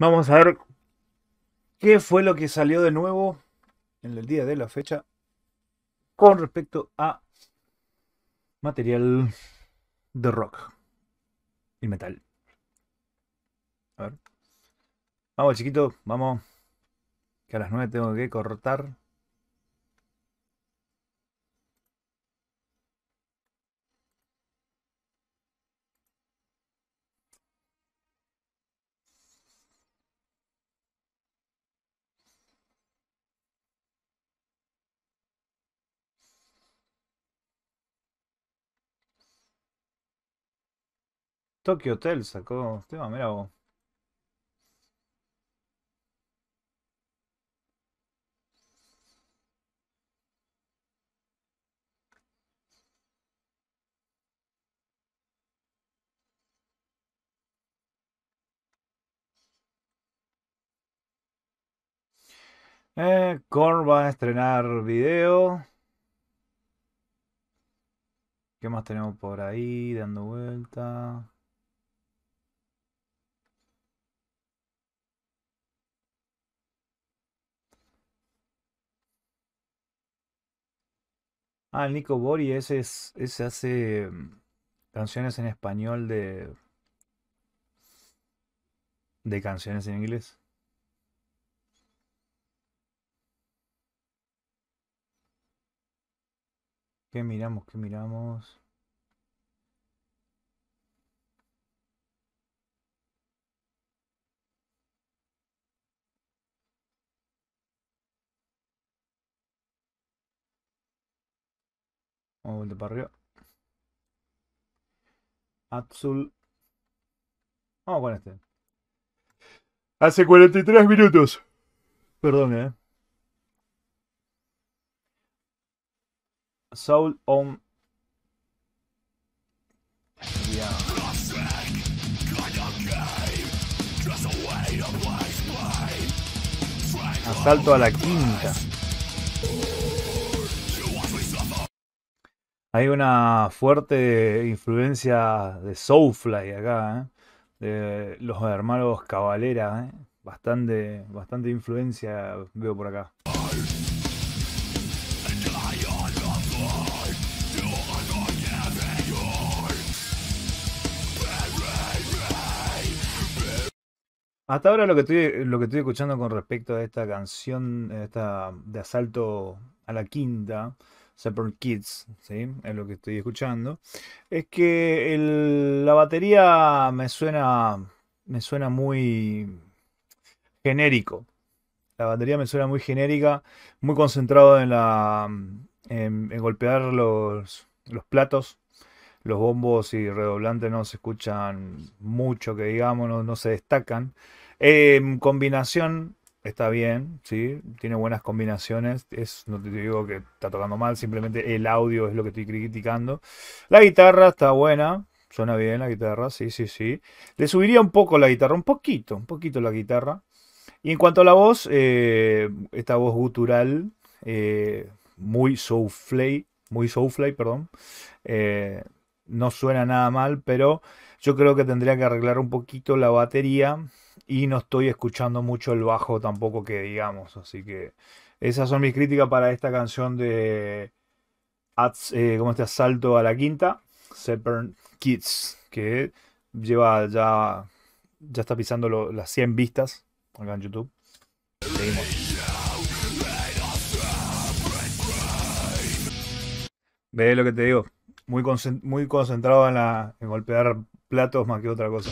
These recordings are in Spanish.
Vamos a ver qué fue lo que salió de nuevo en el día de la fecha con respecto a material de rock y metal. A ver. Vamos, chiquito, vamos. Que a las 9 tengo que cortar. Tokyo Hotel sacó tema, mira vos. Eh, va a estrenar video. ¿Qué más tenemos por ahí dando vuelta? Ah, el Nico Bori, ese, es, ese hace mm, canciones en español de. de canciones en inglés. ¿Qué miramos? ¿Qué miramos? Vamos a para arriba. Azul. Vamos ah, con este. Hace 43 minutos. Perdón, eh. Soul on. Yeah. Asalto a la quinta. Hay una fuerte influencia de Soulfly acá, ¿eh? de los hermanos Cabalera, ¿eh? bastante, bastante influencia veo por acá. Hasta ahora lo que estoy, lo que estoy escuchando con respecto a esta canción, esta de asalto a la quinta, separate Kids, ¿sí? es lo que estoy escuchando, es que la batería me suena, me suena muy genérico. La batería me suena muy genérica, muy concentrado en, la, en, golpear los, los, platos. Los bombos y redoblantes no se escuchan mucho, que digamos, no, no se destacan. En eh, combinación está bien, sí, tiene buenas combinaciones. Es, no te digo que está tocando mal, simplemente el audio es lo que estoy criticando. La guitarra está buena, suena bien la guitarra, sí, sí, sí. Le subiría un poco la guitarra, un poquito, un poquito la guitarra. Y en cuanto a la voz, eh, esta voz gutural, eh, muy soulfly, muy soulfly, perdón. Eh, no suena nada mal, pero yo creo que tendría que arreglar un poquito la batería y no estoy escuchando mucho el bajo tampoco que digamos. Así que esas son mis críticas para esta canción de eh, como este asalto a la quinta, Seppern Kids, que lleva ya ya está pisando las 100 vistas acá en YouTube. Seguimos. Ve lo que te digo, muy, muy concentrado en, la, en golpear platos más que otra cosa.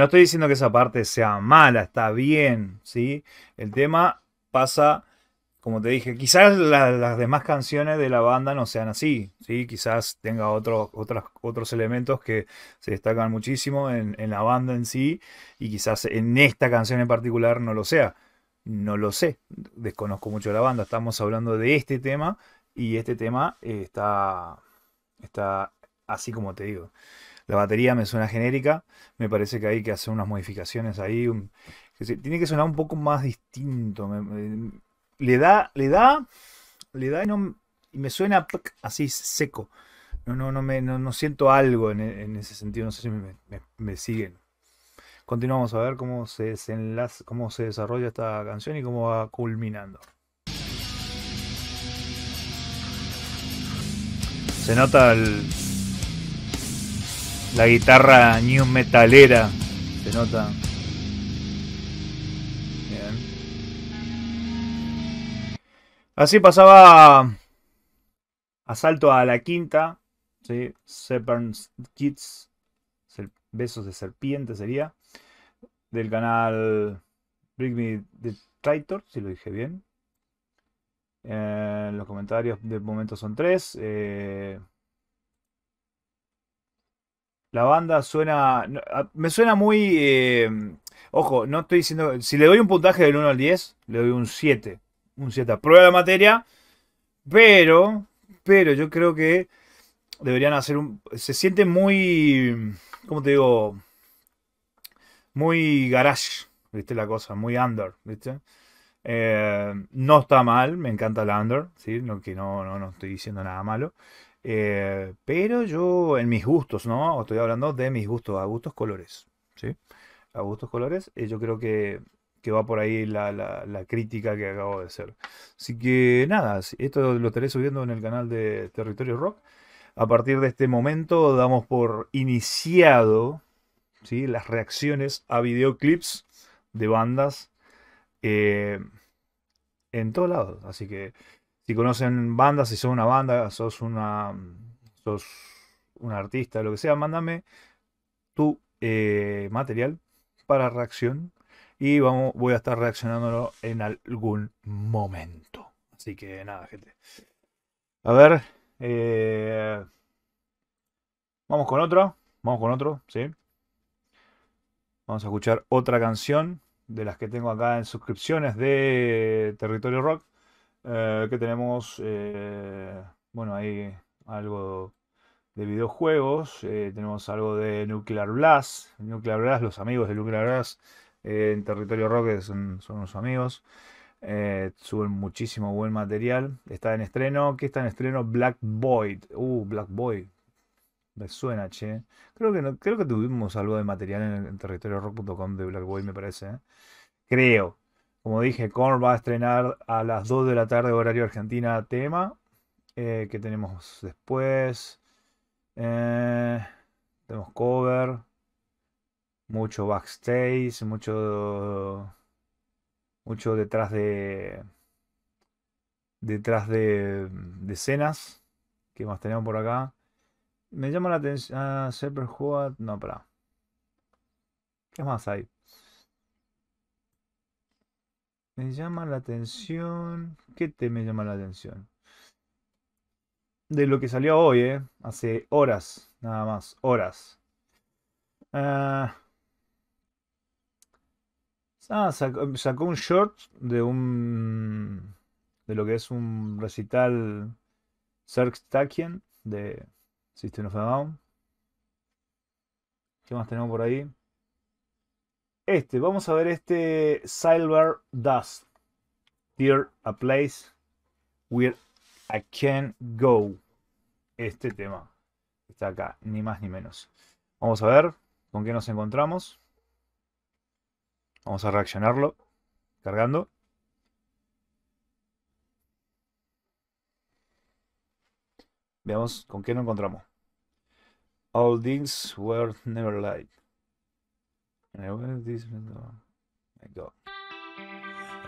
No estoy diciendo que esa parte sea mala, está bien, ¿sí? El tema pasa, como te dije, quizás las demás canciones de la banda no sean así, ¿sí? Quizás tenga otros otros, otros elementos que se destacan muchísimo en, la banda en sí y quizás en esta canción en particular no lo sea. No lo sé, desconozco mucho la banda, estamos hablando de este tema y este tema está, está así como te digo. La batería me suena genérica, me parece que hay que hacer unas modificaciones ahí. tiene que sonar un poco más distinto. le da, le da, le da y, no, me suena así seco. No, no, no, me, no, siento algo en, ese sentido, no sé si me, me siguen. Continuamos a ver cómo se desenlaza, cómo se desarrolla esta canción y cómo va culminando. Se nota el, la guitarra new metalera, se nota. Así pasaba Asalto a la Quinta, ¿sí? Kids, Besos de Serpiente sería, del canal Bring Me the Traitor, si lo dije bien. Eh, los comentarios de momento son tres. Eh, la banda suena. Me suena muy. Eh, ojo, no estoy diciendo. Si le doy un puntaje del 1 al 10, le doy un 7. Un 7 a prueba de la materia. Pero. Pero yo creo que deberían hacer un. Se siente muy. ¿Cómo te digo? Muy garage, ¿viste? La cosa, muy under, ¿viste? Eh, no está mal, me encanta el under, ¿sí? No, que no, no estoy diciendo nada malo. Eh, pero yo, en mis gustos, ¿no? Estoy hablando de mis gustos, a gustos colores, ¿sí? A gustos colores, eh, yo creo que, va por ahí la, crítica que acabo de hacer. Así que nada, esto lo estaré subiendo en el canal de Territorio Rock. A partir de este momento damos por iniciado ¿sí? las reacciones a videoclips de bandas eh, en todos lados. Así que si conocen bandas, si sos una banda, sos una sos un artista, lo que sea, mándame tu eh, material para reacción y vamos, voy a estar reaccionándolo en algún momento. Así que nada, gente. A ver, eh, vamos con otro, vamos con otro, ¿sí? Vamos a escuchar otra canción de las que tengo acá en suscripciones de Territorio Rock. Eh, que tenemos, eh, bueno, hay algo de videojuegos, eh, tenemos algo de Nuclear Blast, Nuclear Blast, los amigos de Nuclear Blast en Territorio Rock son, son unos amigos, suben muchísimo buen material, está en estreno, ¿qué está en estreno? Black Void, uh, Black Void, me suena, che, creo que, creo que tuvimos algo de material en, territorio territoriorock.com de Black Boy me parece, creo, como dije, Korn va a estrenar a las 2 de la tarde, horario Argentina, tema. Eh, que tenemos después? Eh, tenemos cover. Mucho backstage, mucho. Mucho detrás de. Detrás de, escenas. que más tenemos por acá? Me llama la atención. Ah, No, para. ¿Qué más hay? Me llama la atención. ¿Qué te me llama la atención? De lo que salió hoy, ¿eh? Hace horas, nada más, horas. Ah, ah sacó, un short de un. de lo que es un recital Zerkstakian de System of a Down. ¿Qué más tenemos por ahí? Este, vamos a ver este Silver Dust. Dear a place where I can go. Este tema. Está acá, ni más ni menos. Vamos a ver con qué nos encontramos. Vamos a reaccionarlo. Cargando. Veamos con qué nos encontramos. All things were never like. Yeah, what is these? I go.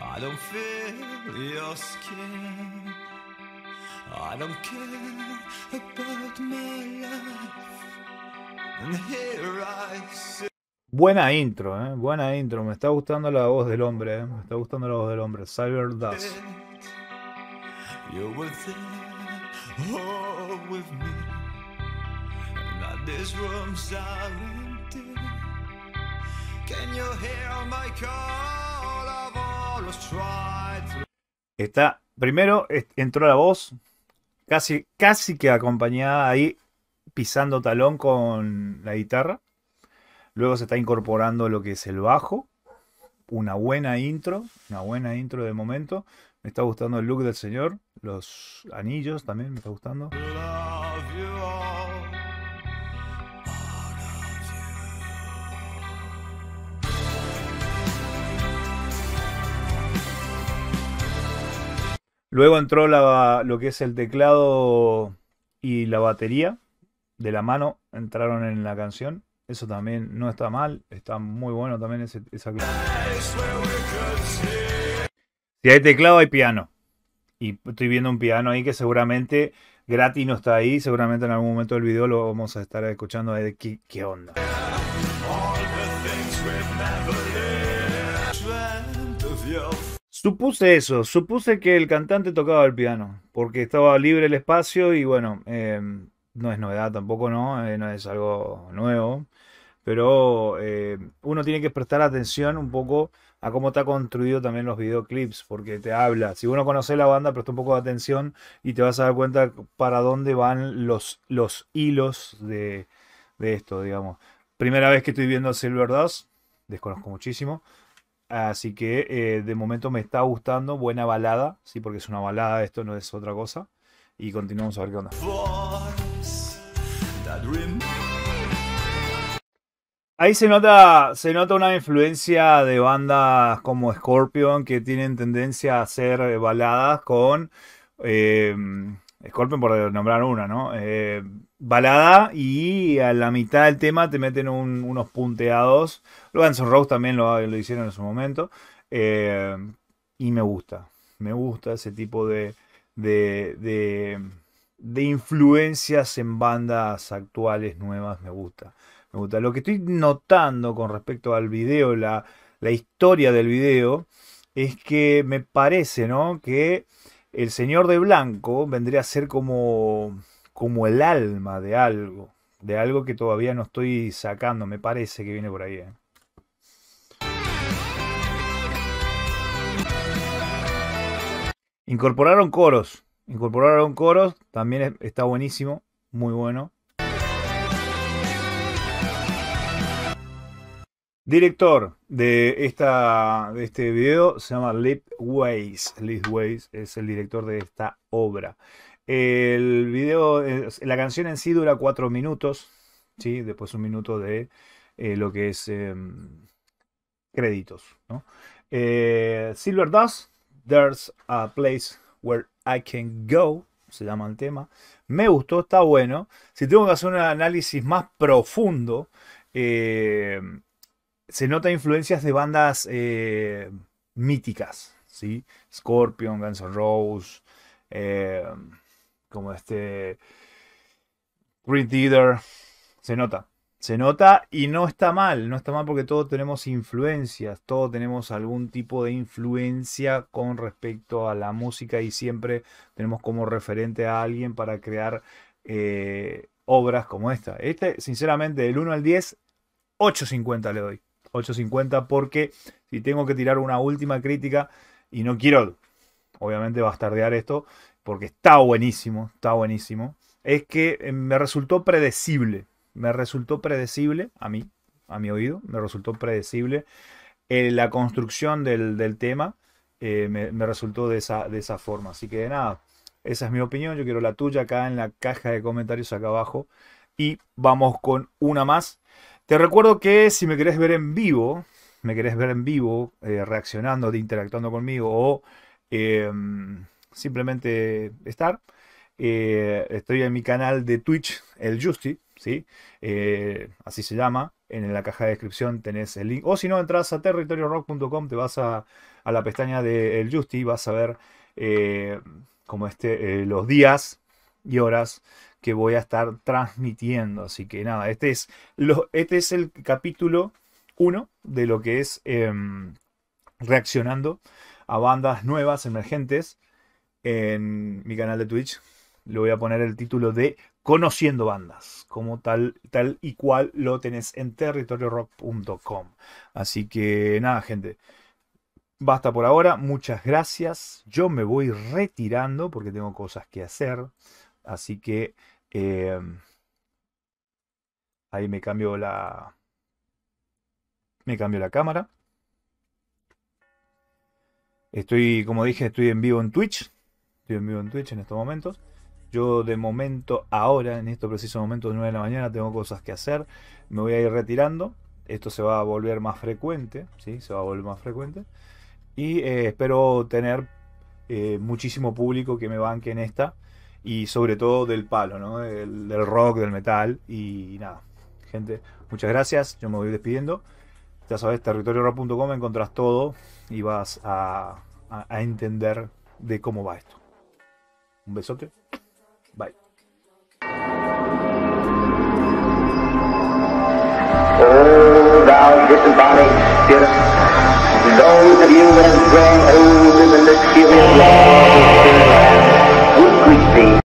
I don't feel your skin. I don't care about my life. And here I sit. Buena intro, eh. Buena intro. Me está gustando la voz del hombre, eh. Me está gustando la voz del hombre. Cyber Dust. You were oh, with me. Now this room's silent. Está, primero entró la voz, casi, casi que acompañada ahí, pisando talón con la guitarra. Luego se está incorporando lo que es el bajo. Una buena intro, una buena intro de momento. Me está gustando el look del señor, los anillos también me está gustando. Luego entró lo que es el teclado y la batería de la mano, entraron en la canción. Eso también no está mal, está muy bueno también ese, esa Si hay teclado, hay piano. Y estoy viendo un piano ahí que seguramente gratis no está ahí. Seguramente en algún momento del video lo vamos a estar escuchando qué onda. Supuse eso, supuse que el cantante tocaba el piano, porque estaba libre el espacio y bueno, em, no es novedad tampoco, ¿no? Eh, es algo nuevo, pero em, uno tiene que prestar atención un poco a cómo está construido también los videoclips, porque te habla. Si uno conoce la banda, presta un poco de atención y te vas a dar cuenta para dónde van los, los hilos de, de esto, digamos. Primera vez que estoy viendo Silver Dust, desconozco muchísimo. Así que eh, de momento me está gustando, buena balada, sí, porque es una balada, esto no es otra cosa. Y continuamos a ver qué onda. Ahí se nota, se nota una influencia de bandas como Scorpion que tienen tendencia a hacer eh, baladas con eh, Scorpion por nombrar una, ¿no? Eh, balada y a la mitad del tema te meten unos punteados. Guns Anson Rose también lo, hicieron en su momento. Eh, y me gusta, me gusta ese tipo de, de, influencias en bandas actuales nuevas, me gusta. Me gusta. Lo que estoy notando con respecto al video, la, la historia del video, es que me parece, ¿no? Que el señor de blanco vendría a ser como, como el alma de algo, de algo que todavía no estoy sacando, me parece que viene por ahí. ¿eh? Incorporaron coros, incorporaron coros, también está buenísimo, muy bueno. Director de, esta, de este video se llama Lip Ways. Lip Ways es el director de esta obra. El video, eh, la canción en sí dura cuatro minutos, ¿sí? después un minuto de eh, lo que es em, créditos. Eh, Silver Dust, There's a Place Where I Can Go, se llama el tema. Me gustó, está bueno. Si tengo que hacer un análisis más profundo, se nota influencias de bandas eh, míticas, ¿sí? Scorpion, Guns N' Roses, em, como este Green Theater, se nota. Se nota y no está mal, no está mal porque todos tenemos influencias, todos tenemos algún tipo de influencia con respecto a la música y siempre tenemos como referente a alguien para crear eh, obras como esta. Este, sinceramente, del 1 al 10, 8.50 le doy. 8.50 porque si tengo que tirar una última crítica y no quiero, obviamente, bastardear esto, porque está buenísimo, está buenísimo, es que eh, me resultó predecible, me resultó predecible a mí, a mi oído, me resultó predecible eh, la construcción del, tema, eh, me, resultó de esa, de esa forma. Así que de nada, esa es mi opinión, yo quiero la tuya acá en la caja de comentarios acá abajo. Y vamos con una más. Te recuerdo que si me querés ver en vivo, me querés ver en vivo, eh, reaccionando, interactuando conmigo o em, simplemente estar, eh, estoy en mi canal de Twitch, el Justy, ¿sí? Eh, así se llama. En la caja de descripción tenés el link. O si no, entras a territoriorock.com, te vas a, la pestaña de El Justy, vas a ver como este, los días y horas que voy a estar transmitiendo. Así que nada, este es, lo, este es el capítulo 1 de lo que es em, reaccionando a bandas nuevas, emergentes, en mi canal de Twitch. Le voy a poner el título de Conociendo bandas, como tal, tal y cual lo tenés en territoriorock.com. Así que nada, gente. Basta por ahora, muchas gracias. Yo me voy retirando porque tengo cosas que hacer. Así que em, ahí me cambio la. Me cambio la cámara. Estoy, como dije, estoy en vivo en Twitch. Estoy en vivo en Twitch en estos momentos. Yo de momento, ahora, en estos precisos momentos de 9 de la mañana, tengo cosas que hacer. Me voy a ir retirando. Esto se va a volver más frecuente. Se va a volver más frecuente. Y eh, espero tener eh, muchísimo público que me banque en esta y sobre todo del palo, ¿no? Del, rock, del metal y nada. Gente, muchas gracias, yo me voy despidiendo. Ya sabes, territoriorock.com, encontrás todo y vas a, entender de cómo va esto. Un besote. Bye. the